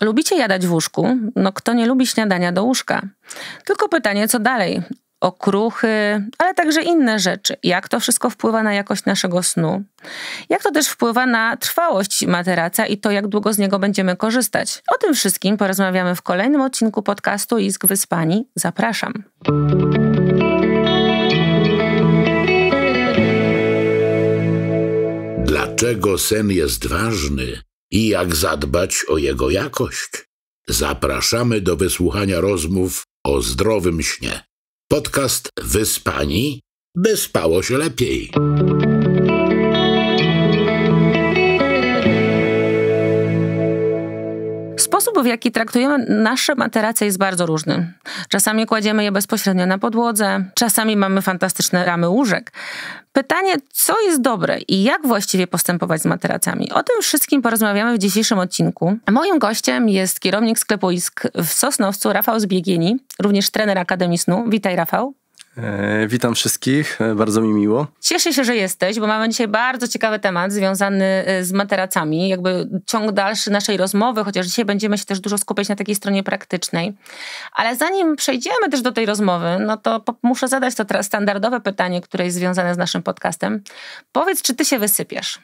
Lubicie jadać w łóżku? No kto nie lubi śniadania do łóżka? Tylko pytanie, co dalej? okruchy, ale także inne rzeczy. Jak to wszystko wpływa na jakość naszego snu? Jak to też wpływa na trwałość materaca i to, jak długo z niego będziemy korzystać? O tym wszystkim porozmawiamy w kolejnym odcinku podcastu Isk Wyspani. Zapraszam. Dlaczego sen jest ważny? i jak zadbać o jego jakość. Zapraszamy do wysłuchania rozmów o zdrowym śnie. Podcast Wyspani, by spało się lepiej. Sposób, w jaki traktujemy nasze materace jest bardzo różny. Czasami kładziemy je bezpośrednio na podłodze, czasami mamy fantastyczne ramy łóżek. Pytanie, co jest dobre i jak właściwie postępować z materacami? O tym wszystkim porozmawiamy w dzisiejszym odcinku. Moim gościem jest kierownik sklepu ISK w Sosnowcu, Rafał Zbiegieni, również trener Akademii Snu. Witaj, Rafał. E, witam wszystkich, e, bardzo mi miło. Cieszę się, że jesteś, bo mamy dzisiaj bardzo ciekawy temat związany e, z materacami, jakby ciąg dalszy naszej rozmowy, chociaż dzisiaj będziemy się też dużo skupiać na takiej stronie praktycznej. Ale zanim przejdziemy też do tej rozmowy, no to muszę zadać to standardowe pytanie, które jest związane z naszym podcastem. Powiedz, czy ty się wysypiesz?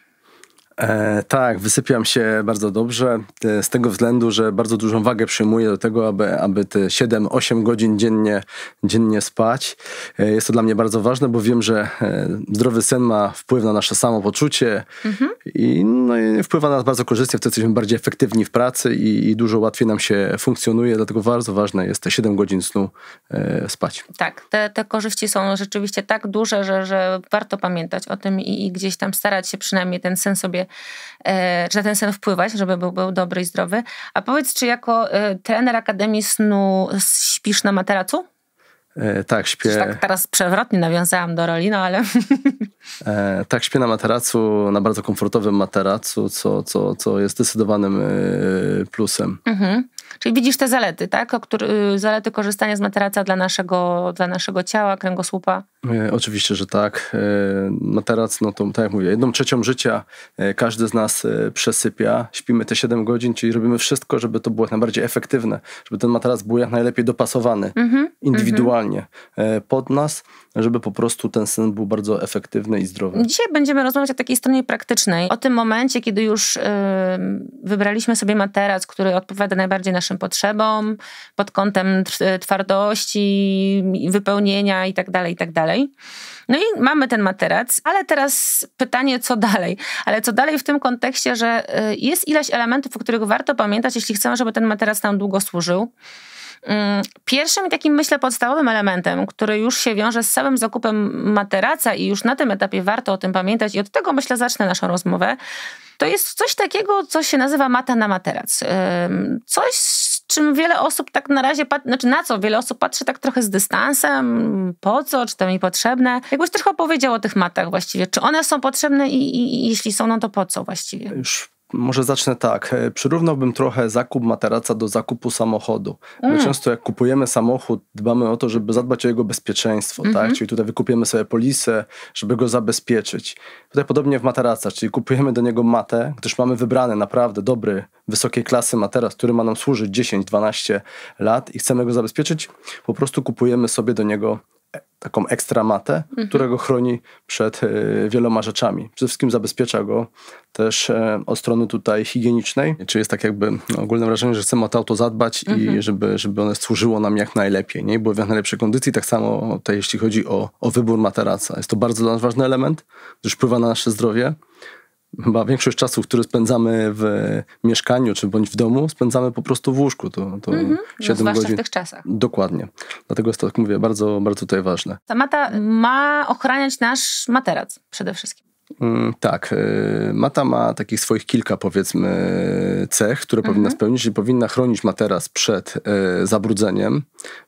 E, tak, wysypiam się bardzo dobrze, e, z tego względu, że bardzo dużą wagę przyjmuję do tego, aby, aby te 7-8 godzin dziennie, dziennie spać. E, jest to dla mnie bardzo ważne, bo wiem, że e, zdrowy sen ma wpływ na nasze samopoczucie mhm. i, no, i wpływa na nas bardzo korzystnie, wtedy jesteśmy bardziej efektywni w pracy i, i, dużo łatwiej nam się funkcjonuje, dlatego bardzo ważne jest te 7 godzin snu e, spać. Tak, te, te korzyści są rzeczywiście tak duże, że, że warto pamiętać o tym i, i gdzieś tam starać się przynajmniej ten sen sobie E, czy na ten sen wpływać, żeby był, był dobry i zdrowy. A powiedz, czy jako e, trener Akademii Snu śpisz na materacu? E, tak, śpię. tak teraz przewrotnie nawiązałam do roli, no ale. E, tak, śpię na materacu, na bardzo komfortowym materacu, co, co, co jest zdecydowanym e, plusem. Mhm. Czyli widzisz te zalety, tak? Który, y, zalety korzystania z materaca dla naszego, dla naszego ciała, kręgosłupa? E, oczywiście, że tak. E, materac, no to tak jak mówię, jedną trzecią życia e, każdy z nas przesypia. Śpimy te 7 godzin, czyli robimy wszystko, żeby to było jak najbardziej efektywne, żeby ten materac był jak najlepiej dopasowany mm -hmm, indywidualnie pod nas, żeby po prostu ten sen był bardzo efektywny i zdrowy. Dzisiaj będziemy rozmawiać o takiej stronie praktycznej, o tym momencie, kiedy już wybraliśmy sobie materac, który odpowiada najbardziej na naszym potrzebom, pod kątem e, twardości, wypełnienia itd., tak itd. Tak no i mamy ten materac, ale teraz pytanie, co dalej? Ale co dalej w tym kontekście, że e, jest ileś elementów, o których warto pamiętać, jeśli chcemy, żeby ten materac nam długo służył. Mm, pierwszym takim, myślę, podstawowym elementem, który już się wiąże z samym zakupem materaca i już na tym etapie warto o tym pamiętać i od tego, myślę, zacznę naszą rozmowę, to jest coś takiego, co się nazywa mata na materac. Coś, z czym wiele osób tak na razie, pat- znaczy na co wiele osób patrzy tak trochę z dystansem, po co, czy to mi potrzebne. Jakbyś trochę powiedział o tych matach właściwie, czy one są potrzebne i, i, i jeśli są, no to po co właściwie? Już może zacznę tak. E, przyrównałbym trochę zakup materaca do zakupu samochodu. Mm. My często jak kupujemy samochód, dbamy o to, żeby zadbać o jego bezpieczeństwo, mm -hmm. tak? Mhm. Czyli tutaj wykupujemy sobie polisę, żeby go zabezpieczyć. Tutaj podobnie w materaca, czyli kupujemy do niego matę, gdyż mamy wybrany naprawdę dobry, wysokiej klasy materac, który ma nam służyć 10-12 lat i chcemy go zabezpieczyć, po prostu kupujemy sobie do niego taką ekstra matę, mhm. którego chroni przed e, wieloma rzeczami. Przede wszystkim zabezpiecza go też e, od strony tutaj higienicznej, czyli jest tak jakby no, ogólne wrażenie, że chcemy o to auto zadbać mhm. i żeby, żeby one służyło nam jak najlepiej, nie? I były w jak najlepszej kondycji. Tak samo tutaj, jeśli chodzi o, o wybór materaca. Jest to bardzo dla nas ważny element, który wpływa na nasze zdrowie chyba większość czasu, który spędzamy w mieszkaniu czy bądź w domu, spędzamy po prostu w łóżku. To, to mm -hmm. 7 no, godzin. w tych czasach. Dokładnie. Dlatego jest to, tak mówię, bardzo, bardzo tutaj ważne. Ta mata ma ochraniać nasz materac przede wszystkim. Mm, tak, y, mata ma takich swoich kilka powiedzmy cech, które mhm. powinna spełnić i powinna chronić materac przed y, zabrudzeniem.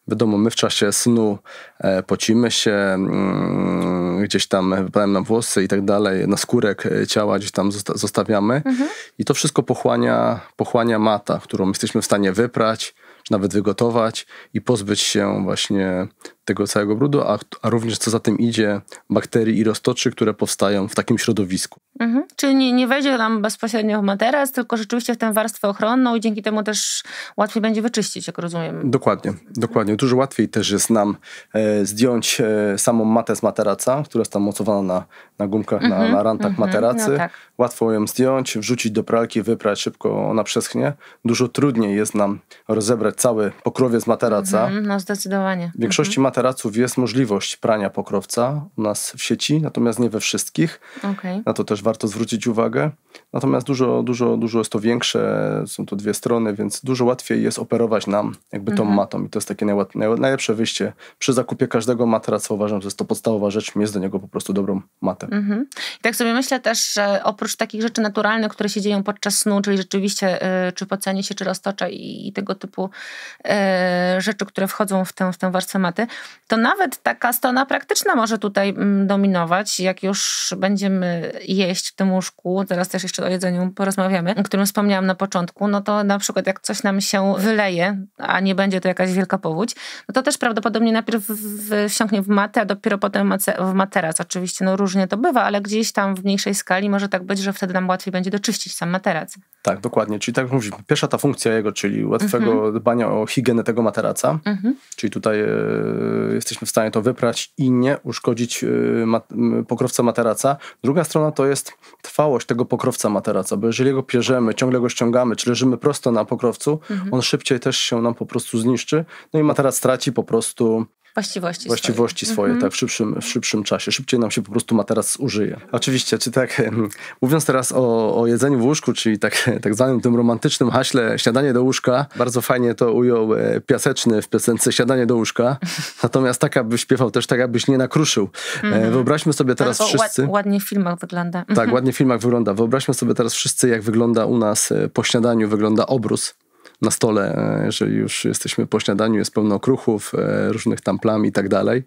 Wiadomo, my w czasie snu e, pocimy się, mm, gdzieś tam wypadają włosy i tak dalej, na skórek e, ciała gdzieś tam zostawiamy mhm. i to wszystko pochłania, pochłania mata, którą jesteśmy w stanie wyprać, czy nawet wygotować i pozbyć się właśnie tego całego brudu, a, a również co za tym idzie bakterii i roztoczy, które powstają w takim środowisku. Mhm. Czyli nie, nie wejdzie nam bezpośrednio w materac, tylko rzeczywiście w tę warstwę ochronną i dzięki temu też łatwiej będzie wyczyścić, jak rozumiem. Dokładnie, dokładnie. Dużo łatwiej też jest nam e, zdjąć e, samą matę z materaca, która jest tam mocowana na, na gumkach, mhm. na, na rantach mhm. materacy. No tak. Łatwo ją zdjąć, wrzucić do pralki, wyprać szybko, ona przeschnie. Dużo trudniej jest nam rozebrać cały pokrowiec materaca. Mhm, no zdecydowanie. W większości mhm materaców jest możliwość prania pokrowca u nas w sieci, natomiast nie we wszystkich. Okay. Na to też warto zwrócić uwagę. Natomiast dużo, dużo, dużo jest to większe, są to dwie strony, więc dużo łatwiej jest operować nam jakby tą mhm. matą i to jest takie najlepsze wyjście. Przy zakupie każdego materaca uważam, że jest to podstawowa rzecz, mieć do niego po prostu dobrą matę. Mhm. I tak sobie myślę też, że oprócz takich rzeczy naturalnych, które się dzieją podczas snu, czyli rzeczywiście y, czy pocenie się, czy roztocza i, i tego typu y, rzeczy, które wchodzą w tę, w tę warstwę maty, to nawet taka strona praktyczna może tutaj mm, dominować, jak już będziemy jeść w tym łóżku, teraz też jeszcze o jedzeniu porozmawiamy, o którym wspomniałam na początku, no to na przykład jak coś nam się wyleje, a nie będzie to jakaś wielka powódź, no to też prawdopodobnie najpierw wsiąknie w matę, a dopiero potem w materac. Oczywiście no różnie to bywa, ale gdzieś tam w mniejszej skali może tak być, że wtedy nam łatwiej będzie doczyścić sam materac. Tak, dokładnie. Czyli tak jak pierwsza ta funkcja jego, czyli łatwego mhm. dbania o higienę tego materaca, mhm. czyli tutaj e, Y, jesteśmy w stanie to wyprać i nie uszkodzić y, pokrowca materaca. Druga strona to jest trwałość tego pokrowca materaca, bo jeżeli go pierzemy, ciągle go ściągamy, czy leżymy prosto na pokrowcu, mhm. on szybciej też się nam po prostu zniszczy, no i materac traci po prostu właściwości, właściwości swoje, swoje mhm. tak, w szybszym, w szybszym czasie. Szybciej nam się po prostu materac użyje. Oczywiście, czy tak, mówiąc teraz o, o jedzeniu w łóżku, czyli tak, tak zwanym tym romantycznym haśle śniadanie do łóżka, bardzo fajnie to ujął e, Piaseczny w piosence Śniadanie do łóżka, natomiast tak, abyś śpiewał też tak, abyś nie nakruszył. E, mhm. Wyobraźmy sobie tak, teraz Albo wszyscy... Ład, ładnie w filmach wygląda. Tak, mhm. ładnie w filmach wygląda. Wyobraźmy sobie teraz wszyscy, jak wygląda u nas e, po śniadaniu, wygląda obrus na stole, e, jeżeli już jesteśmy po śniadaniu, jest pełno okruchów, e, różnych tam plam i tak dalej.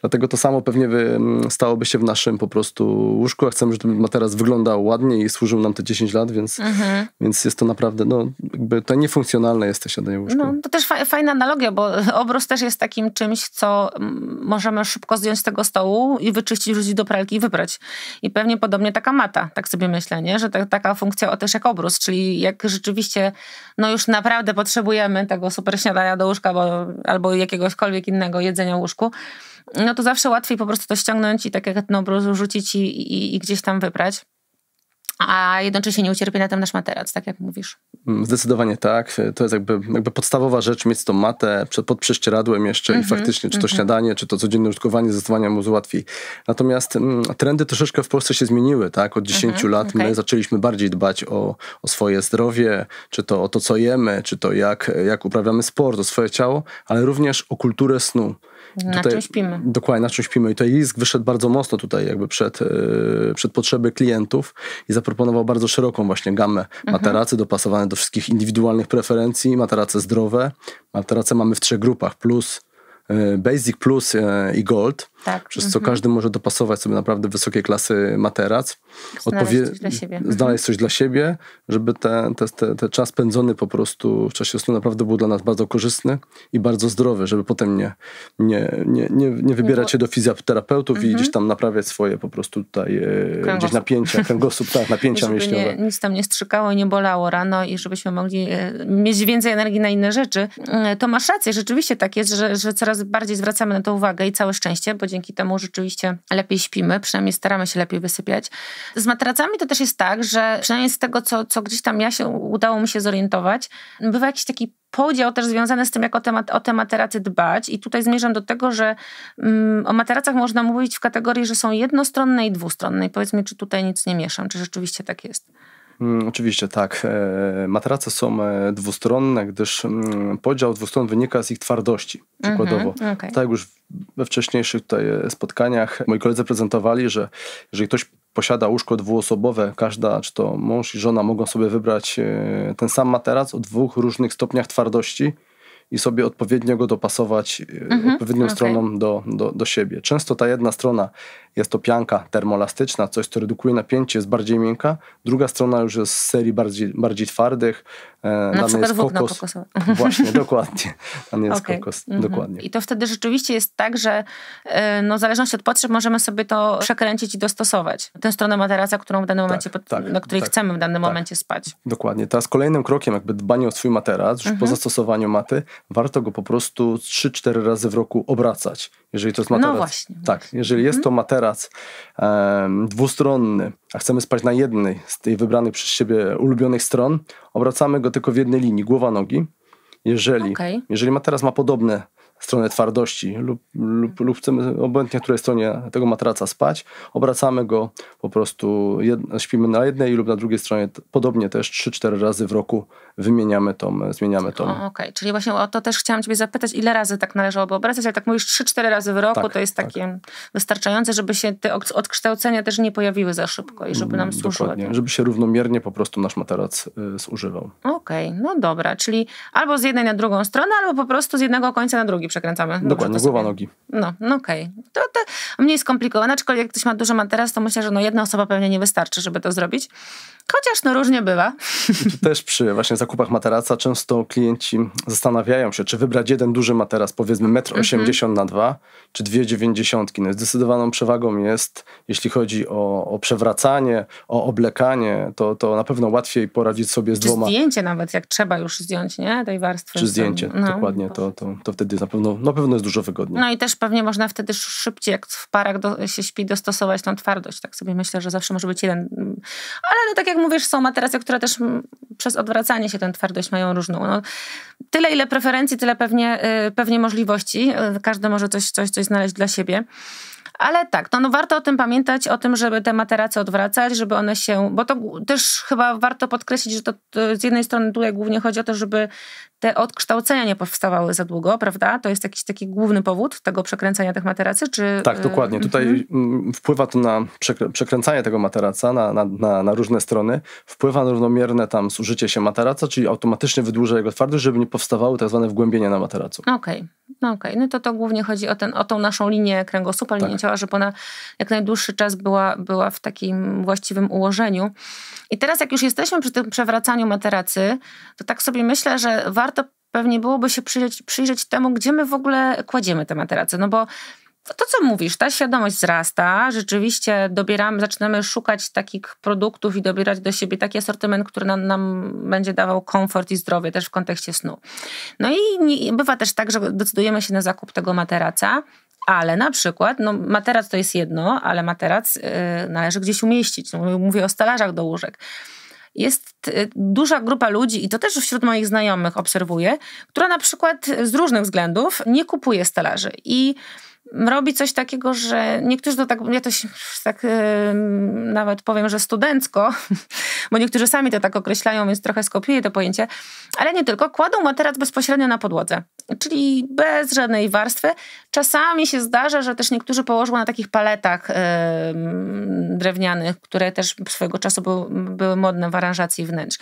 Dlatego to samo pewnie wy, stałoby się w naszym po prostu łóżku, a chcemy, żeby materac wyglądał ładnie i służył nam te 10 lat, więc, mhm. więc jest to naprawdę, no jakby to niefunkcjonalne jest to śniadanie łóżku. No, to też fa fajna analogia, bo obrus też jest takim czymś, co możemy szybko zdjąć z tego stołu i wyczyścić, wrzucić do pralki i wybrać. I pewnie podobnie taka mata, tak sobie myślę, nie? że ta, taka funkcja o też jak obrus, czyli jak rzeczywiście no już naprawdę naprawdę potrzebujemy tego super śniadania do łóżka bo, albo jakiegośkolwiek innego jedzenia łóżku, no to zawsze łatwiej po prostu to ściągnąć i tak jak etnobrus rzucić i, i, i gdzieś tam wyprać a jednocześnie nie ucierpi na tym nasz materac, tak jak mówisz. Mm, zdecydowanie tak. E, to jest jakby, jakby podstawowa rzecz, mieć tą matę pod prześcieradłem jeszcze mm -hmm, i mhm, faktycznie, czy to mm -hmm. śniadanie, czy to codzienne użytkowanie zdecydowanie mu ułatwi. Natomiast m, mm, trendy troszeczkę w Polsce się zmieniły, tak? Od 10 mm -hmm, lat okay. my zaczęliśmy bardziej dbać o, o swoje zdrowie, czy to o to, co jemy, czy to jak, jak uprawiamy sport, o swoje ciało, ale również o kulturę snu. Na tutaj, czym śpimy. Dokładnie, na czym śpimy. I tutaj Lisk wyszedł bardzo mocno tutaj jakby przed, e, przed potrzeby klientów i zaproponował bardzo szeroką właśnie gamę mhm. materacy mhm. dopasowane do wszystkich indywidualnych preferencji, materace zdrowe. Materace mamy w trzech grupach, plus e, Basic Plus e, i Gold. Tak. Przez co mhm. każdy może dopasować sobie naprawdę wysokiej klasy materac. Znaleźć odpowie- coś dla siebie. Mhm. Znaleźć coś dla siebie, żeby ten te, te, te czas pędzony po prostu w czasie snu naprawdę był dla nas bardzo korzystny i bardzo zdrowy, żeby potem nie, nie, nie, nie, nie wybierać się do fizjoterapeutów mhm. i gdzieś tam naprawiać swoje po prostu tutaj e, gdzieś napięcia, kręgosłup, tak, napięcia żeby mięśniowe. Nie, nic tam nie strzykało i nie bolało rano i żebyśmy mogli e, mieć więcej energii na inne rzeczy. E, to masz rację, rzeczywiście tak jest, że, że coraz bardziej zwracamy na to uwagę i całe szczęście, bo dzięki temu rzeczywiście lepiej śpimy, przynajmniej staramy się lepiej wysypiać. Z materacami to też jest tak, że przynajmniej z tego, co, co gdzieś tam ja się udało mi się zorientować, bywa jakiś taki podział też związany z tym, jak o te, o te materacy dbać. I tutaj zmierzam do tego, że mm, o materacach można mówić w kategorii, że są jednostronne i dwustronne. I powiedz mi, czy tutaj nic nie mieszam, czy rzeczywiście tak jest. Mm, oczywiście tak. E, Matrace są e, dwustronne, gdyż mm, podział dwustron wynika z ich twardości. Przykładowo, mm -hmm, okay. tak już we wcześniejszych tutaj e, spotkaniach moi koledzy prezentowali, że jeżeli ktoś posiada łóżko dwuosobowe, każda, czy to mąż i żona mogą sobie wybrać ten sam materac o dwóch różnych stopniach twardości i sobie odpowiednio go dopasować mm -hmm, odpowiednią okay. stroną do, do, do siebie. Często ta jedna strona jest to pianka termoelastyczna, coś co redukuje napięcie, jest bardziej miękka. Druga strona już jest z serii bardziej, bardziej twardych. E, Na przykład jest kokos. Właśnie, dokładnie. Tam jest okay. kokos, dokładnie. I to wtedy rzeczywiście jest tak, że e, no, w zależności od potrzeb możemy sobie to przekręcić i dostosować. Tę stronę materaca, którą w danym tak, momencie, tak, na której tak, chcemy w danym tak. momencie spać. Dokładnie. Teraz kolejnym krokiem jakby dbanie o swój materac, już po mhm. zastosowaniu maty, warto go po prostu 3-4 razy w roku obracać. Jeżeli to jest no materac. No właśnie. Tak, jeżeli jest to materac mhm materac dwustronny, a chcemy spać na jednej z tych wybranych przez siebie ulubionych stron, obracamy go tylko w jednej linii, głowa nogi. Jeżeli, okay. jeżeli teraz ma podobne stronę twardości lub, lub, lub chcemy obojętnie, na której stronie tego matraca spać, obracamy go po prostu, jedna, śpimy na jednej lub na drugiej stronie, podobnie też 3-4 razy w roku wymieniamy tą, zmieniamy tą. Okej, okay. czyli właśnie o to też chciałam ciebie zapytać, ile razy tak należałoby obracać, ale tak mówisz 3-4 razy w roku, tak, to jest tak. takie tak. wystarczające, żeby się te odkształcenia też nie pojawiły za szybko i żeby nam mm, służyły. Dokładnie, tak? żeby się równomiernie po prostu nasz materac y, zużywał. Okej, okay. no dobra, czyli albo z jednej na drugą stronę, albo po prostu z jednego końca na drugi przekręcamy. Dokładnie, głowa, nogi. No, no okej. Okay. To, to mniej skomplikowane, aczkolwiek jak ktoś ma dużo teraz, to myślę, że no jedna osoba pewnie nie wystarczy, żeby to zrobić. Chociaż no różnie bywa. też przy właśnie zakupach materaca często klienci zastanawiają się, czy wybrać jeden duży materac, powiedzmy 1,80 m mhm. na 2, czy 2,90 No zdecydowaną przewagą jest, jeśli chodzi o, o przewracanie, o oblekanie, to, to na pewno łatwiej poradzić sobie z czy dwoma. zdjęcie nawet, jak trzeba już zdjąć, nie? Tej warstwy. Czy zdjęcie, no, dokładnie. To, to, to wtedy na pewno pewno, na pewno jest dużo wygodniej. No i też pewnie można wtedy szybciej, jak w parach do, się śpi, dostosować tą twardość. Tak sobie myślę, że zawsze może być jeden. Mm, ale no, tak jak mówisz, są materacje, które też mm, przez odwracanie się tę twardość mają różną. No, tyle, ile preferencji, tyle pewnie, y, pewnie możliwości. Y, każdy może coś, coś, coś znaleźć dla siebie ale tak, no, no warto o tym pamiętać, o tym, żeby te materace odwracać, żeby one się, bo to też chyba warto podkreślić, że to, to z jednej strony tutaj głównie chodzi o to, żeby te odkształcenia nie powstawały za długo, prawda? To jest jakiś taki główny powód tego przekręcania tych materacy, czy... Tak, y, dokładnie. Mhm. Tutaj mm, wpływa to na przekręcanie tego materaca na, na, na, na różne strony, wpływa na równomierne tam zużycie się materaca, czyli automatycznie wydłuża jego twardość, żeby nie powstawały tak zwane wgłębienia na materacu. Okej, okay. No okej. Okay. No to to głównie chodzi o, ten, o tą naszą linię kręgosłupa, tak. linię tak. ciała dbała, żeby ona jak najdłuższy czas była, była w takim właściwym ułożeniu. I teraz, jak już jesteśmy przy tym przewracaniu materacy, to tak sobie myślę, że warto pewnie byłoby się przyjrzeć, przyjrzeć temu, gdzie my w ogóle kładziemy te materace. No bo to, co mówisz, ta świadomość wzrasta, rzeczywiście dobieramy, zaczynamy szukać takich produktów i dobierać do siebie taki asortyment, który nam, nam będzie dawał komfort i zdrowie też w kontekście snu. No i nie, bywa też tak, że decydujemy się na zakup tego materaca, ale na przykład, no materac to jest jedno, ale materac y, należy gdzieś umieścić. No, mówię o stelażach do łóżek jest y, duża grupa ludzi, i to też wśród moich znajomych obserwuję, która na przykład z różnych względów nie kupuje stelaży. I robi coś takiego, że niektórzy to tak, ja to tak yy, nawet powiem, że studencko, bo niektórzy sami to tak określają, więc trochę skopiuję to pojęcie, ale nie tylko, kładą materac bezpośrednio na podłodze, czyli bez żadnej warstwy. Czasami się zdarza, że też niektórzy położą na takich paletach yy, drewnianych, które też swojego czasu były, były modne w aranżacji wnętrz.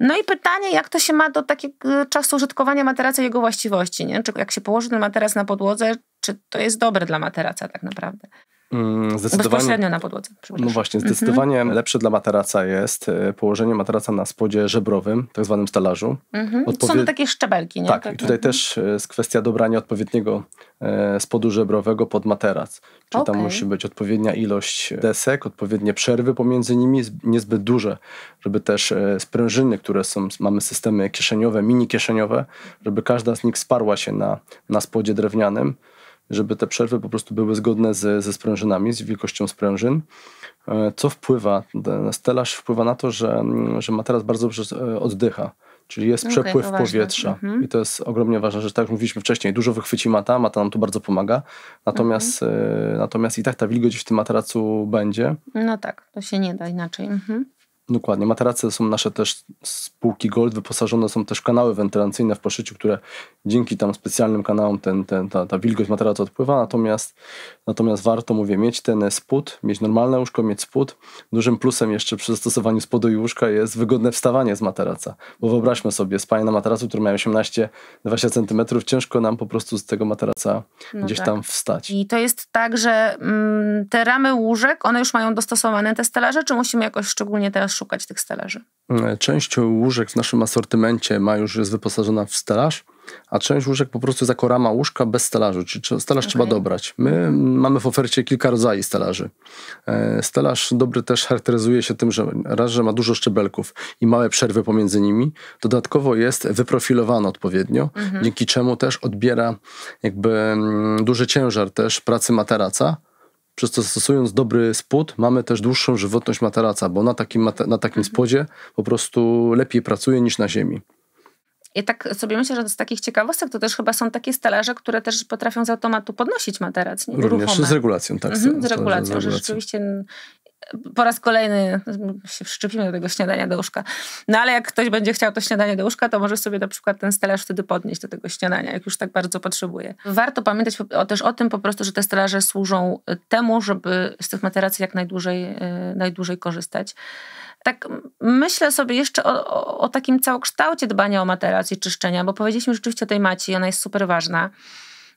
No i pytanie, jak to się ma do takiego czasu użytkowania materaca i jego właściwości, nie? Czy jak się położy ten materac na podłodze, czy to jest dobre dla materaca tak naprawdę. Mm, zdecydowanie, Bezpośrednio na podłodze. No właśnie, zdecydowanie mhm. lepsze dla materaca jest y, położenie materaca na spodzie żebrowym, tak zwanym stelażu. Mhm. Odpowied... Są takie szczebelki, nie? Tak, tak. i tutaj mhm. też jest kwestia dobrania odpowiedniego e, spodu żebrowego pod materac. Czyli okay. tam musi być odpowiednia ilość desek, odpowiednie przerwy pomiędzy nimi, niezbyt duże, żeby też e, sprężyny, które są, mamy systemy kieszeniowe, mini kieszeniowe, żeby każda z nich sparła się na, na spodzie drewnianym żeby te przerwy po prostu były zgodne z, ze sprężynami, z wielkością sprężyn, e, co wpływa, stelaż wpływa na to, że, mm, że ma teraz bardzo dobrze e, oddycha. Czyli jest okay, przepływ powietrza mhm. i to jest ogromnie ważne, że Tak jak mówiliśmy wcześniej, dużo wychwyci mata, mata nam tu bardzo pomaga, natomiast, y, natomiast i tak ta wilgoć w tym materacu będzie. No tak, to się nie da inaczej. Mhm. Dokładnie. Materace są nasze też spółki Gold, wyposażone są też kanały wentylacyjne w poszyciu, które dzięki tam specjalnym kanałom ten, ten, ta, ta wilgoć materaca odpływa, natomiast, natomiast warto, mówię, mieć ten spód, mieć normalne łóżko, mieć spód. Dużym plusem jeszcze przy zastosowaniu spodu i łóżka jest wygodne wstawanie z materaca, bo wyobraźmy sobie, spanie na materacu, który ma 18-20 cm, ciężko nam po prostu z tego materaca no gdzieś tak. tam wstać. I to jest tak, że mm, te ramy łóżek, one już mają dostosowane te stelaże, czy musimy jakoś szczególnie teraz szukać tych stelaży? Mm, część łóżek w naszym asortymencie ma już jest wyposażona w stelaż, a część łóżek po prostu jest jako rama łóżka bez stelażu, czyli stelaż okay. trzeba dobrać. My mamy w ofercie kilka rodzajów stelaży. E, stelaż dobry też charakteryzuje się tym, że raz, że ma dużo szczebelków i małe przerwy pomiędzy nimi, dodatkowo jest wyprofilowany odpowiednio, mm -hmm. dzięki czemu też odbiera jakby mm, duży ciężar też pracy materaca, przez co stosując dobry spód, mamy też dłuższą żywotność materaca, bo na takim, na takim mhm. spodzie po prostu lepiej pracuje niż na ziemi. Ja tak sobie myślę, że z takich ciekawostek to też chyba są takie stelaże, które też potrafią z automatu podnosić materac. Nie? Również z regulacją, tak. Mhm, z, z regulacją, że rzeczywiście po raz kolejny się wszczepimy do tego śniadania do łóżka. No ale jak ktoś będzie chciał to śniadanie do łóżka, to może sobie na przykład ten stelaż wtedy podnieść do tego śniadania, jak już tak bardzo potrzebuje. Warto pamiętać o, też o tym po prostu, że te stelaże służą e, temu, żeby z tych materacji jak najdłużej, e, najdłużej korzystać tak myślę sobie jeszcze o, o, o takim całokształcie dbania o materac i czyszczenia, bo powiedzieliśmy rzeczywiście o tej maci i ona jest super ważna,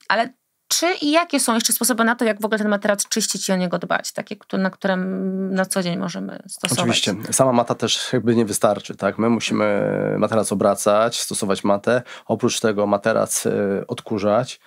ale czy i jakie są jeszcze sposoby na to, jak w ogóle ten materac czyścić i o niego dbać, takie, na które na co dzień możemy stosować? Oczywiście. Sama mata też jakby nie wystarczy, tak? My musimy materac obracać, stosować matę, oprócz tego materac y, odkurzać.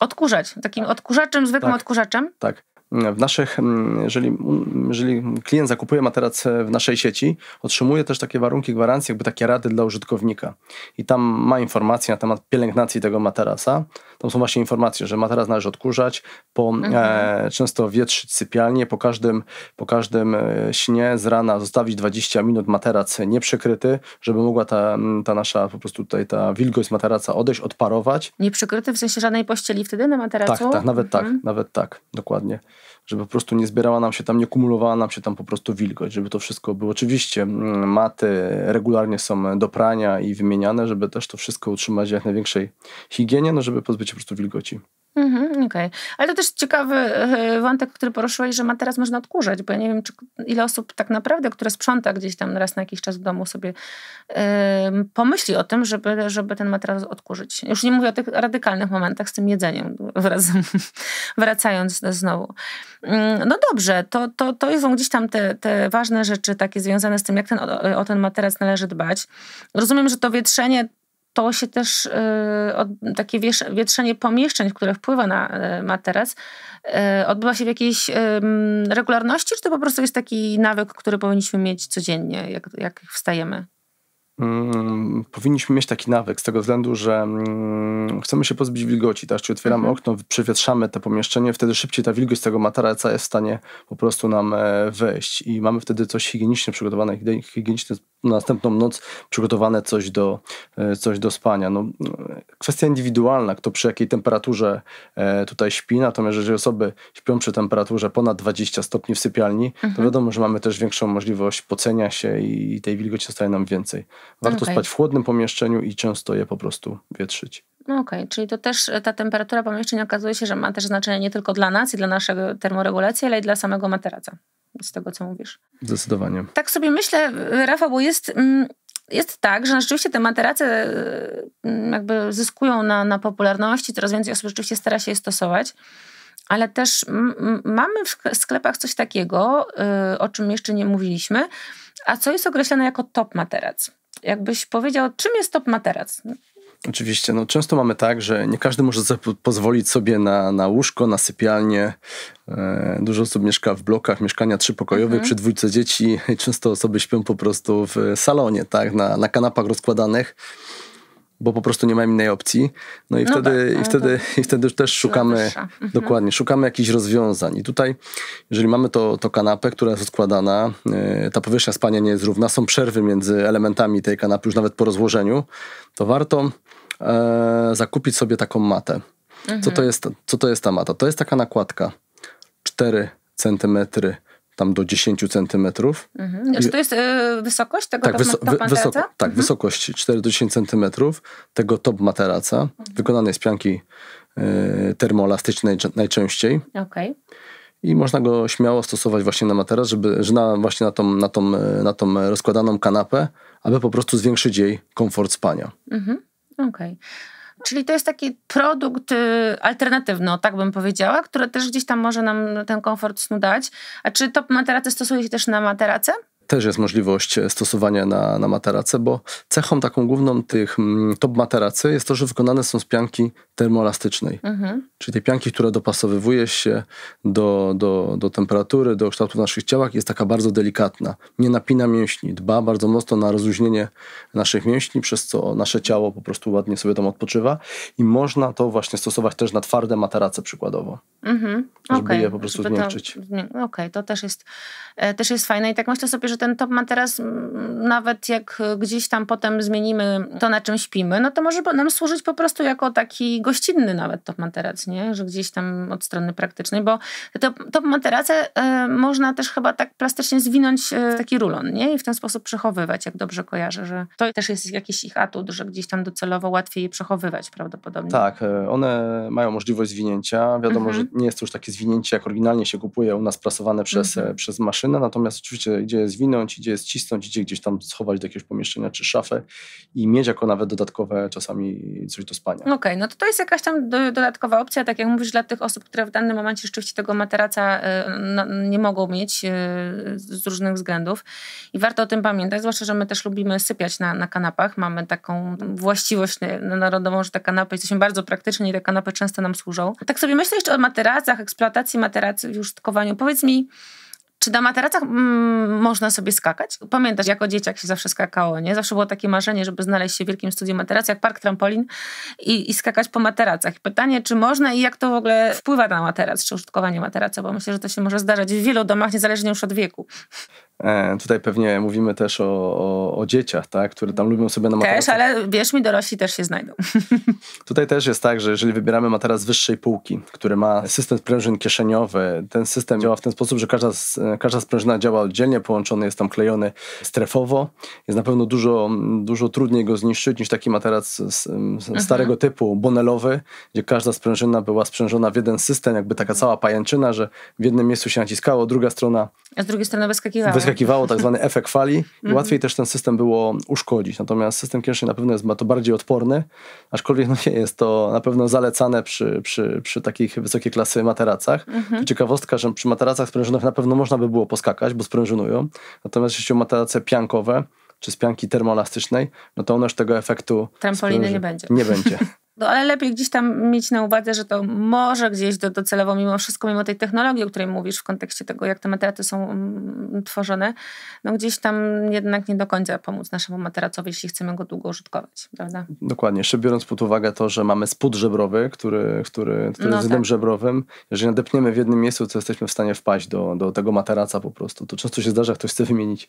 Odkurzać, takim odkurzaczem, zwykłym tak. odkurzaczem? Tak w naszych, mm, jeżeli, mm, jeżeli klient zakupuje materac e, w naszej sieci, otrzymuje też takie warunki gwarancji, jakby takie rady dla użytkownika. I tam ma informacje na temat pielęgnacji tego materasa. Tam są właśnie informacje, że materac należy odkurzać, po, e, mhm. e, często wietrzyć sypialnię, po każdym, po każdym e, śnie z rana zostawić 20 minut materac nieprzykryty, żeby mogła ta, ta nasza po prostu tutaj ta wilgość materaca odejść, odparować. Nieprzykryty w sensie żadnej pościeli wtedy na materacu? Tak, tak nawet tak, mhm. tak, nawet tak, dokładnie żeby po prostu nie zbierała nam się tam, nie kumulowała nam się tam po prostu wilgoć, żeby to wszystko było. Oczywiście mm, maty regularnie są do prania i wymieniane, żeby też to wszystko utrzymać w jak największej higienie, no żeby pozbyć się po prostu wilgoci. Mhm, Okej. Okay. Ale to też ciekawy e, wątek, który poruszyłeś, że ma teraz można odkurzać, bo ja nie wiem, czy, ile osób tak naprawdę, które sprząta gdzieś tam raz na jakiś czas w domu sobie yy, pomyśli o tym, żeby, żeby ten materac odkurzyć. Już nie mówię o tych radykalnych momentach z tym jedzeniem, wraz, wracając znowu. Mm, no dobrze, to, to, to są gdzieś tam te, te ważne rzeczy takie związane z tym, jak ten, o, o ten materac należy dbać. Rozumiem, że to wietrzenie to się też y, takie wietrzenie pomieszczeń, które wpływa na y, materac, y, odbywa się w jakiejś regularności, czy to po prostu jest taki nawyk, który powinniśmy mieć codziennie, jak, jak wstajemy? Mm, powinniśmy mieć taki nawyk z tego względu, że mm, chcemy się pozbyć wilgoci, tak? Czyli otwieramy mhm. okno, przewietrzamy to pomieszczenie, wtedy szybciej ta wilgoć z tego materaca jest w stanie po prostu nam e, wejść i mamy wtedy coś higienicznie przygotowane, higienicznie na następną noc przygotowane coś do, e, coś do spania. No, kwestia indywidualna, kto przy jakiej temperaturze e, tutaj śpi, natomiast jeżeli osoby śpią przy temperaturze ponad 20 stopni w sypialni, mhm. to wiadomo, że mamy też większą możliwość pocenia się i tej wilgoci zostaje nam więcej. Warto okay. spać w chłodnym pomieszczeniu i często je po prostu wietrzyć. No okej, okay. czyli to też e, ta temperatura pomieszczenia okazuje się, że ma też znaczenie nie tylko dla nas i dla naszego termoregulacji, ale i dla samego materaca, z tego co mówisz. Zdecydowanie. Tak sobie myślę, e, Rafa, bo jest... Mm, jest tak, że rzeczywiście te materace e, mm, jakby zyskują na, na popularności, coraz więcej osób rzeczywiście stara się je stosować, ale też mamy w sklepach coś takiego, o czym jeszcze nie mówiliśmy, a co jest określane jako top materac jakbyś powiedział, czym jest top materac? Oczywiście, no często mamy tak, że nie każdy może pozwolić sobie na, na łóżko, na sypialnię. E, dużo osób mieszka w blokach, mieszkania trzypokojowe, mhm. przy dwójce dzieci. Często osoby śpią po prostu w salonie, tak, na, na kanapach rozkładanych bo po prostu nie mam innej opcji. No i no wtedy, tak, i wtedy, i wtedy też szukamy, mhm. dokładnie, szukamy jakichś rozwiązań. I tutaj, jeżeli mamy to, to kanapę, która jest odkładana, yy, ta powierzchnia spania nie jest równa, są przerwy między elementami tej kanapy, już nawet po rozłożeniu, to warto yy, zakupić sobie taką matę. Mhm. Co, to mhm. jest, co to jest ta mata? To jest taka nakładka 4 centymetry tam do 10 centymetrów. Mhm. Czy to jest y, wysokość tego tak, top materaca? tak, mhm. wysokość 4 do 10 centymetrów tego top materaca, mhm. wykonany z pianki y, termoelastycznej najczęściej. Okay. I można go śmiało stosować właśnie na materac, żeby, że na, właśnie na tą, na, tą, e, na tą rozkładaną kanapę, aby po prostu zwiększyć jej komfort spania. Mhm. Okej. Okay. Czyli to jest taki produkt y, alternatywny, o tak bym powiedziała, który też gdzieś tam może nam ten komfort snu dać. A czy top materace stosuje się też na materace? też jest możliwość e, stosowania na, na materace, bo cechą taką główną tych mm, top materacy jest to, że wykonane są z pianki termoelastycznej, mhm. czyli tej pianki, która dopasowywuje się do, do, do temperatury, do kształtu naszych ciałach, jest taka bardzo delikatna. Nie napina mięśni, dba bardzo mocno na rozluźnienie naszych mięśni, przez co nasze ciało po prostu ładnie sobie tam odpoczywa i można to właśnie stosować też na twarde materace przykładowo, mhm. żeby je po prostu żeby zmiękczyć. Okej, okay. to też jest, e, też jest fajne i tak myślę sobie, że że ten top ma teraz, mm, nawet jak gdzieś tam potem zmienimy to, na czym śpimy, no to może nam służyć po prostu jako taki gościnny nawet top materac, nie? Że gdzieś tam od strony praktycznej, bo te top materace można też chyba tak plastycznie zwinąć e, w taki rulon, nie? I w ten sposób przechowywać, jak dobrze kojarzę, że to też jest jakiś ich atut, że gdzieś tam docelowo łatwiej je przechowywać prawdopodobnie. Tak, e, one mają możliwość zwinięcia. Wiadomo, mhm. że nie jest to już takie zwinięcie, jak oryginalnie się kupuje u nas prasowane przez, mhm. E, przez maszynę, natomiast oczywiście, gdzie jest zwinięcie, rozwinąć, gdzie je ścisnąć, gdzie gdzieś tam schować do jakiegoś pomieszczenia czy szafę i mieć jako nawet dodatkowe czasami coś do spania. No okej, okay, no to to jest jakaś tam do, dodatkowa opcja, tak jak mówisz, dla tych osób, które w danym momencie rzeczywiście tego materaca y, no, nie mogą mieć y, z różnych względów i warto o tym pamiętać, zwłaszcza, że my też lubimy sypiać na, na kanapach, mamy taką właściwość narodową, że te kanapy, jesteśmy bardzo praktyczni i te kanapy często nam służą. Tak sobie myślę jeszcze o materacach, eksploatacji materacy w użytkowaniu. Powiedz mi, czy na materacach mm, można sobie skakać? Pamiętasz, jako dzieciak się zawsze skakało, nie? Zawsze było takie marzenie, żeby znaleźć się w wielkim studiu materacji, jak park trampolin i, i skakać po materacach. Pytanie, czy można i jak to w ogóle wpływa na materac, czy użytkowanie materaca, bo myślę, że to się może zdarzać w wielu domach, niezależnie już od wieku. E, tutaj pewnie mówimy też o, o, o, dzieciach, tak, które tam lubią sobie na materacu. Też, ale wierz mi, dorośli też się znajdą. Tutaj też jest tak, że jeżeli wybieramy materac wyższej półki, który ma system sprężyn kieszeniowy, ten system działa w ten sposób, że każda, każda sprężyna działa oddzielnie, połączony jest tam klejony strefowo. Jest na pewno dużo, dużo trudniej go zniszczyć niż taki materac mhm. starego mhm. typu, bonelowy, gdzie każda sprężyna była sprzężona w jeden system, jakby taka cała pajęczyna, że w jednym miejscu się naciskało, druga strona... A z drugiej strony wyskakiwała wyskakiwało tak zwany efekt fali i mhm. łatwiej też ten system było uszkodzić. Natomiast system kieszeni na pewno jest to bardziej odporny, aczkolwiek no nie jest to na pewno zalecane przy, przy, przy takich wysokiej klasy materacach. Mhm. Ciekawostka, że przy materacach sprężynowych na pewno można by było poskakać, bo sprężynują. Natomiast jeśli o materace piankowe, czy z pianki termoelastycznej, no to one już tego efektu. Trampoliny nie będzie. Nie będzie. No ale lepiej gdzieś tam mieć na uwadze, że to może gdzieś do, docelowo, mimo wszystko, mimo tej technologii, o której mówisz w kontekście tego, jak te materaty są mm, tworzone, no gdzieś tam jednak nie do końca pomóc naszemu materacowi, jeśli chcemy go długo użytkować, prawda? Dokładnie. Jeszcze biorąc pod uwagę to, że mamy spód żebrowy, który, który, który no, jest tak. żebrowym, jeżeli nadepniemy w jednym miejscu, to jesteśmy w stanie wpaść do, do tego materaca po prostu. To często się zdarza, ktoś chce wymienić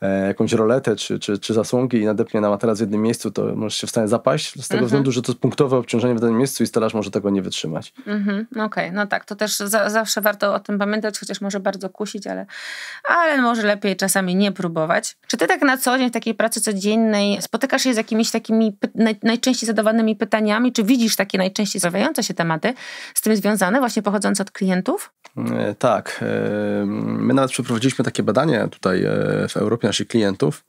e, jakąś roletę czy, czy, czy zasłonki i nadepnie na materac w jednym miejscu, to możesz się w stanie zapaść z tego mhm. względu, że to jest punktowy dodatkowe obciążenie w danym miejscu i stolarz może tego nie wytrzymać. Mhm, Okej, okay. no tak, to też za, zawsze warto o tym pamiętać, chociaż może bardzo kusić, ale, ale może lepiej czasami nie próbować. Czy ty tak na co dzień w takiej pracy codziennej spotykasz się z jakimiś takimi naj, najczęściej zadawanymi pytaniami, czy widzisz takie najczęściej zdarzające się tematy z tym związane, właśnie pochodzące od klientów? E, tak. E, my nawet przeprowadziliśmy takie badanie tutaj e, w Europie naszych klientów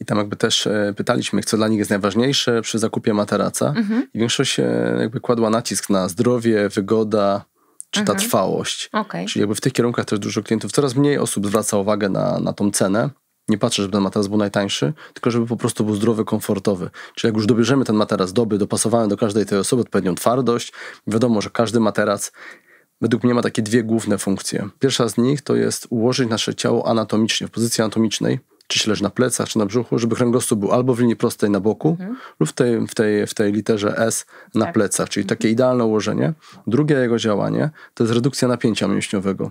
i tam jakby też pytaliśmy ich, co dla nich jest najważniejsze przy zakupie materaca. Mhm. I większość jakby kładła nacisk na zdrowie, wygoda, czy ta mhm. trwałość. Okay. Czyli jakby w tych kierunkach też dużo klientów, coraz mniej osób zwraca uwagę na, na tą cenę. Nie patrzę, żeby ten materac był najtańszy, tylko żeby po prostu był zdrowy, komfortowy. Czyli jak już dobierzemy ten materac doby, dopasowany do każdej tej osoby odpowiednią twardość, wiadomo, że każdy materac według mnie ma takie dwie główne funkcje. Pierwsza z nich to jest ułożyć nasze ciało anatomicznie, w pozycji anatomicznej, czy się leży na plecach, czy na brzuchu, żeby kręgosłup był albo w linii prostej na boku mhm. lub w tej, w, tej, w tej literze S na tak. plecach, czyli takie mhm. idealne ułożenie. Drugie jego działanie to jest redukcja napięcia mięśniowego,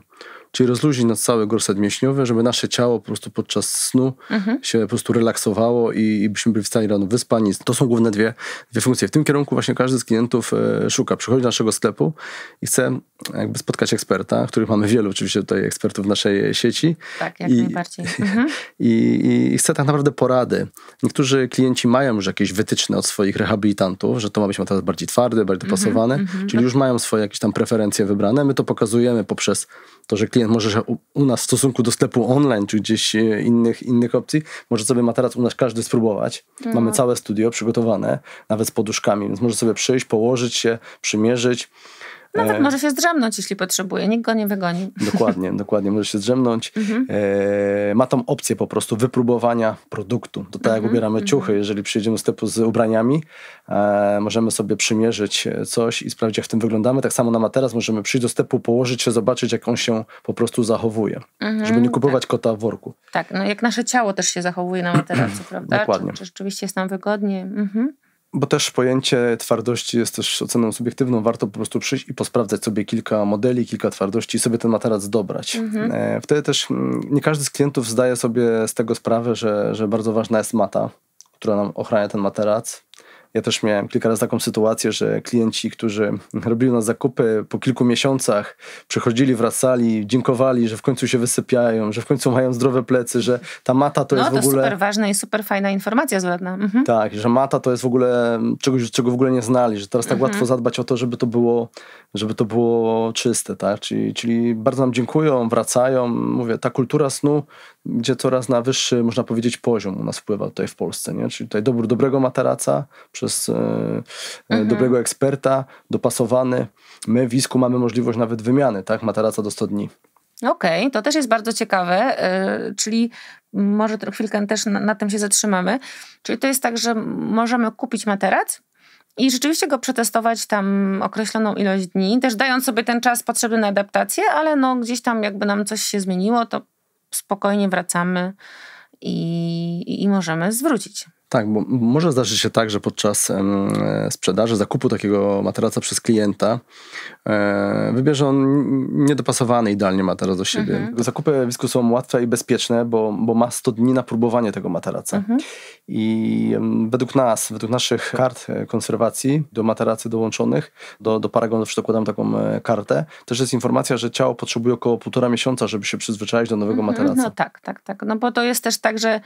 czyli rozluźnić nas cały gorset mięśniowy, żeby nasze ciało po prostu podczas snu mhm. się po prostu relaksowało i, i byśmy byli w stanie rano wyspani. To są główne dwie, dwie funkcje. W tym kierunku właśnie każdy z klientów e, szuka. Przychodzi do naszego sklepu i chce jakby spotkać eksperta, których mamy wielu oczywiście tutaj ekspertów w naszej sieci. Tak, jak I, najbardziej. Mhm. I, I chce tak naprawdę porady. Niektórzy klienci mają już jakieś wytyczne od swoich rehabilitantów, że to ma być materiał bardziej twardy, bardziej mhm, dopasowane. mhm, czyli no. już mają swoje jakieś tam preferencje wybrane. My to pokazujemy poprzez to, że klient może u nas w stosunku do sklepu online czy gdzieś e, innych, innych opcji, może sobie materac u nas każdy spróbować. Mhm. Mamy całe studio przygotowane, nawet z poduszkami, więc może sobie przyjść, położyć się, przymierzyć. No tak, może się zdrzemnąć, jeśli potrzebuje. Nikt go nie wygoni. Dokładnie, dokładnie. Może się zdrzemnąć. Mhm. E, ma tą opcję po prostu wypróbowania produktu. To tak jak mhm, ubieramy mhm. ciuchy, jeżeli przyjdziemy do stepu z ubraniami, e, możemy sobie przymierzyć e, coś i sprawdzić, jak w tym wyglądamy. Tak samo na materac możemy przyjść do stepu, położyć się, zobaczyć, jak on się po prostu zachowuje. Mhm, żeby nie tak. kupować tak. kota w worku. Tak, no jak nasze ciało też się zachowuje na materacu, prawda? Dokładnie. Czy, czy rzeczywiście jest nam wygodnie. Mhm bo też pojęcie twardości jest też oceną subiektywną. Warto po prostu przyjść i posprawdzać sobie kilka modeli, kilka twardości i sobie ten materac dobrać. Mhm. E, wtedy też mm, nie każdy z klientów zdaje sobie z tego sprawę, że, że bardzo ważna jest mata, która nam ochrania ten materac ja też miałem kilka razy taką sytuację, że klienci, którzy robili nas zakupy po kilku miesiącach, przychodzili, wracali, dziękowali, że w końcu się wysypiają, że w końcu mają zdrowe plecy, że ta mata to no, jest to w ogóle... No to super ważna i super fajna informacja zwrotna. Mhm. Tak, że mata to jest w ogóle czegoś, czego w ogóle nie znali, że teraz tak mhm. łatwo zadbać o to, żeby to było, żeby to było czyste, tak? Czyli, czyli bardzo nam dziękują, wracają. Mówię, ta kultura snu gdzie coraz na wyższy, można powiedzieć, poziom u nas wpływa tutaj w Polsce, nie? Czyli tutaj dobór dobrego materaca, przez e, e, mhm. dobrego eksperta, dopasowany. My w Wisku mamy możliwość nawet wymiany, tak? Materaca do 100 dni. Okej, okay, to też jest bardzo ciekawe, e, czyli może chwilkę też na, na tym się zatrzymamy. Czyli to jest tak, że możemy kupić materac, i rzeczywiście go przetestować tam określoną ilość dni, też dając sobie ten czas potrzebny na adaptację, ale no gdzieś tam jakby nam coś się zmieniło, to spokojnie wracamy i, i możemy zwrócić. Tak, bo może zdarzyć się tak, że podczas e, sprzedaży, zakupu takiego materaca przez klienta e, wybierze on niedopasowany idealnie materac do siebie. Mhm. Zakupy Wisku są łatwe i bezpieczne, bo, bo ma 100 dni na próbowanie tego materaca. Mhm. I według nas, według naszych kart e, konserwacji do materacy dołączonych, do, do Paragon dokładam taką kartę, też jest informacja, że ciało potrzebuje około półtora miesiąca, żeby się przyzwyczaić do nowego mhm. materaca. No tak, tak, tak. No bo to jest też tak, że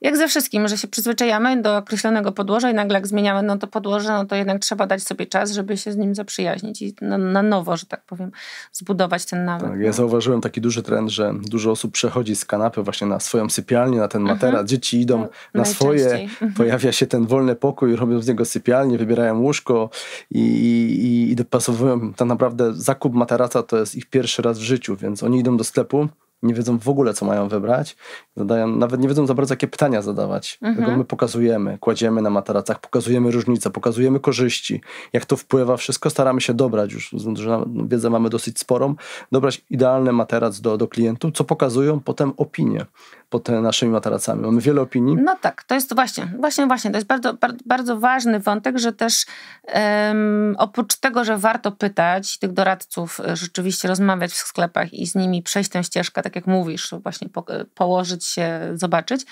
jak ze wszystkim, że się przyzwyczajamy do określonego podłoża i nagle jak zmieniamy no to podłoże, no to jednak trzeba dać sobie czas, żeby się z nim zaprzyjaźnić i na, na nowo, że tak powiem, zbudować ten nawyk. Tak, no. ja zauważyłem taki duży trend, że dużo osób przechodzi z kanapy właśnie na swoją sypialnię, na ten mhm. materac. Dzieci idą no, na swoje, mhm. pojawia się ten wolny pokój, robią z niego sypialnię, wybierają łóżko i, i, i dopasowują. Tak naprawdę zakup materaca to jest ich pierwszy raz w życiu, więc oni idą do sklepu, nie wiedzą w ogóle, co mają wybrać. Zadają, nawet nie wiedzą za bardzo, jakie pytania zadawać. Mhm. my pokazujemy, kładziemy na materacach, pokazujemy różnice, pokazujemy korzyści, jak to wpływa. Wszystko staramy się dobrać już, że wiedzę mamy dosyć sporą, dobrać idealny materac do, do klientów, co pokazują potem opinie pod naszymi materacami. Mamy wiele opinii. No tak, to jest właśnie, właśnie, właśnie, to jest bardzo, bardzo ważny wątek, że też um, oprócz tego, że warto pytać tych doradców, e, rzeczywiście rozmawiać w sklepach i z nimi przejść tę ścieżkę, tak jak mówisz, właśnie po, e, położyć się, zobaczyć,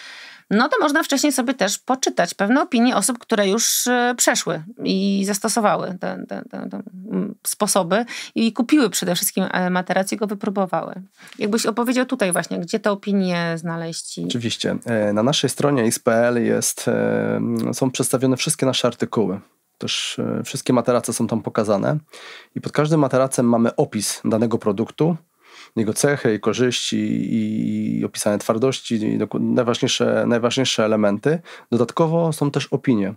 no to można wcześniej sobie też poczytać pewne opinie osób, które już e, przeszły i zastosowały te, te, te, te mm, sposoby i kupiły przede wszystkim e, materac i go wypróbowały. Jakbyś opowiedział tutaj właśnie, gdzie te opinie znaleźć? I... Oczywiście. E, na naszej stronie XPL jest, są przedstawione wszystkie nasze artykuły. Też wszystkie materace są tam pokazane i pod każdym materacem mamy opis danego produktu, jego cechy i korzyści i, opisane twardości, i najważniejsze, najważniejsze elementy. Dodatkowo są też opinie.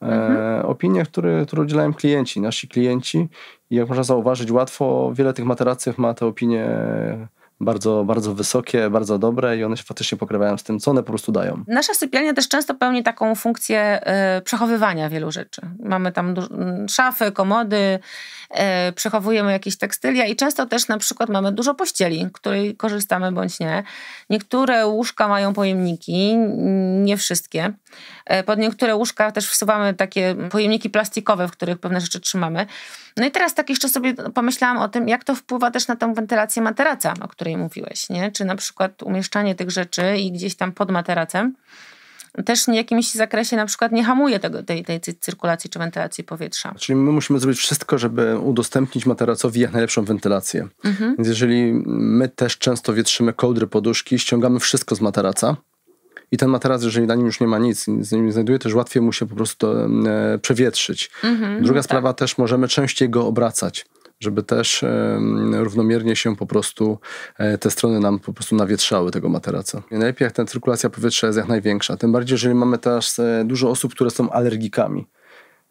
Mhm. E, opinie, które, które udzielają klienci, nasi klienci. I jak można zauważyć, łatwo wiele tych materacji ma te opinie bardzo, bardzo wysokie, bardzo dobre i one się faktycznie pokrywają z tym, co one po prostu dają. Nasza sypialnia też często pełni taką funkcję y, przechowywania wielu rzeczy. Mamy tam mm, szafy, komody, y, przechowujemy jakieś tekstylia i często też na przykład mamy dużo pościeli, której korzystamy bądź nie. Niektóre łóżka mają pojemniki, nie wszystkie. Y, pod niektóre łóżka też wsuwamy takie pojemniki plastikowe, w których pewne rzeczy trzymamy. No i teraz tak jeszcze sobie pomyślałam o tym, jak to wpływa też na tę wentylację materaca, o której której mówiłeś, nie? Czy na przykład umieszczanie tych rzeczy i gdzieś tam pod materacem też w jakimś zakresie na przykład nie hamuje tego, tej, tej cyrkulacji czy wentylacji powietrza. Czyli my musimy zrobić wszystko, żeby udostępnić materacowi jak najlepszą wentylację. Mhm. Więc jeżeli my też często wietrzymy kołdry, poduszki, ściągamy wszystko z materaca, i ten materac, jeżeli na nim już nie ma nic, z nim nie znajduje, też łatwiej mu się po prostu e, przewietrzyć. Mhm, Druga no tak. sprawa, też możemy częściej go obracać żeby też równomiernie się po prostu e, te strony nam po prostu nawietrzały tego materaca. Najlepiej jak ta cyrkulacja powietrza jest jak największa, tym bardziej, jeżeli mamy też e, dużo osób, które są alergikami.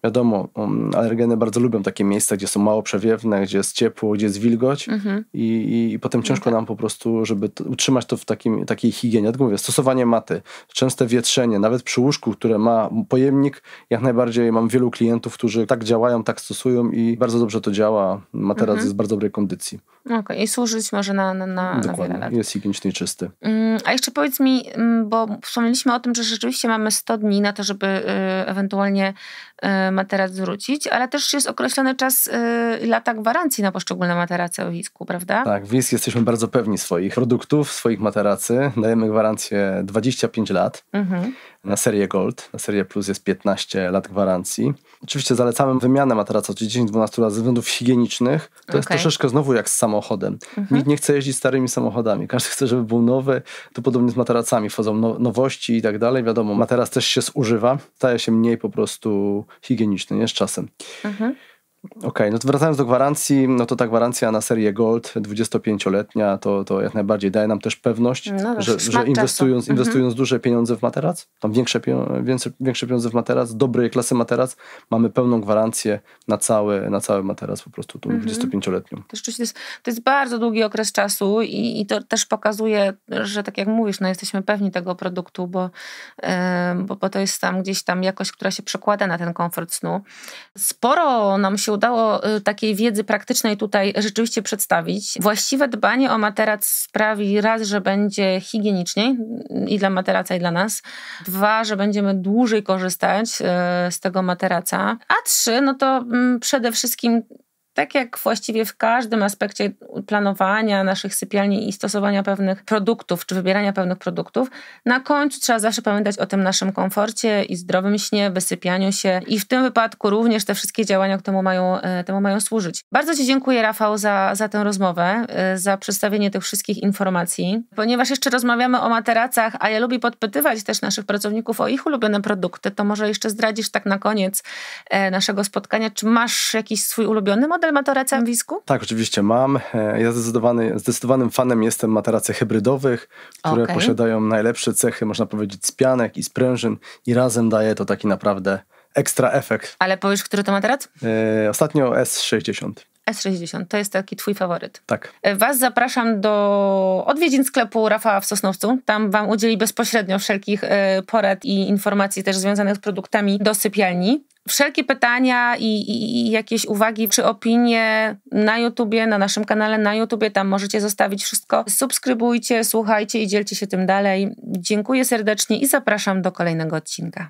Wiadomo, um, alergeny bardzo lubią takie miejsca, gdzie są mało przewiewne, gdzie jest ciepło, gdzie jest wilgoć mhm. i, i, i, potem ciężko no tak. nam po prostu, żeby to, utrzymać to w takim, takiej higienie. Jak mówię, stosowanie maty, częste wietrzenie, nawet przy łóżku, które ma pojemnik, jak najbardziej mam wielu klientów, którzy tak działają, tak stosują i bardzo dobrze to działa. Materac mhm. jest w bardzo dobrej kondycji. No okej, okay. i służyć może na, na, na, Dokładnie. Na jest higieniczny i czysty. Mm, a jeszcze powiedz mi, mm, bo wspomnieliśmy o tym, że rzeczywiście mamy 100 dni na to, żeby y, ewentualnie y, materac zwrócić, ale też jest określony czas y, lata gwarancji na poszczególne materace o Wisku, prawda? Tak, w jesteśmy bardzo pewni swoich produktów, swoich materacy. Dajemy gwarancję 25 lat. Mhm na serię Gold. Na serię Plus jest 15 lat gwarancji. Oczywiście zalecamy wymianę materaca od 10-12 lat ze względów higienicznych. To okay. jest troszeczkę znowu jak z samochodem. Mhm. Nikt nie chce jeździć starymi samochodami. Każdy chce, żeby był nowy. To podobnie z materacami. Wchodzą no nowości i tak dalej. Wiadomo, materac też się zużywa. Staje się mniej po prostu higieniczny, nie? Z czasem. Mhm. Okej, okay, no to wracając do gwarancji, no to ta gwarancja na serię Gold 25-letnia to, to jak najbardziej daje nam też pewność, no że, że, inwestując, mhm. inwestując duże pieniądze w materac, tam większe, większe, większe pieniądze w materac, dobrej klasy materac, mamy pełną gwarancję na cały, na cały materac po prostu, tą mhm. 25-letnią. To, to, jest, to jest bardzo długi okres czasu i, i to też pokazuje, że tak jak mówisz, no jesteśmy pewni tego produktu, bo, yy, bo, bo to jest tam gdzieś tam jakość, która się przekłada na ten komfort snu. Sporo nam się się udało y, takiej wiedzy praktycznej tutaj rzeczywiście przedstawić. Właściwe dbanie o materac sprawi raz, że będzie higieniczniej mm, i dla materaca, i dla nas. Dwa, że będziemy dłużej korzystać y, z tego materaca. A trzy, no to mm, przede wszystkim tak jak właściwie w każdym aspekcie planowania naszych sypialni i stosowania pewnych produktów, czy wybierania pewnych produktów, na końcu trzeba zawsze pamiętać o tym naszym komforcie i zdrowym śnie, wysypianiu się i w tym wypadku również te wszystkie działania temu mają, e, temu mają służyć. Bardzo Ci dziękuję, Rafał, za, za tę rozmowę, e, za przedstawienie tych wszystkich informacji, ponieważ jeszcze rozmawiamy o materacach, a ja lubię podpytywać też naszych pracowników o ich ulubione produkty, to może jeszcze zdradzisz tak na koniec e, naszego spotkania, czy masz jakiś swój ulubiony model jeszcze materace w wisku? Tak, oczywiście mam. E, ja zdecydowany, zdecydowanym fanem jestem materacy hybrydowych, które okay. posiadają najlepsze cechy, można powiedzieć, z pianek i sprężyn i razem daje to taki naprawdę ekstra efekt. Ale powiesz, który to ma teraz? E, ostatnio S60. S60, to jest taki twój faworyt. Tak. E, was zapraszam do odwiedzin sklepu Rafała w Sosnowcu. Tam wam udzieli bezpośrednio wszelkich e, porad i informacji też związanych z produktami do sypialni. Wszelkie pytania i, i, i jakieś uwagi czy opinie na YouTubie, na naszym kanale na YouTubie, tam możecie zostawić wszystko. Subskrybujcie, słuchajcie i dzielcie się tym dalej. Dziękuję serdecznie i zapraszam do kolejnego odcinka.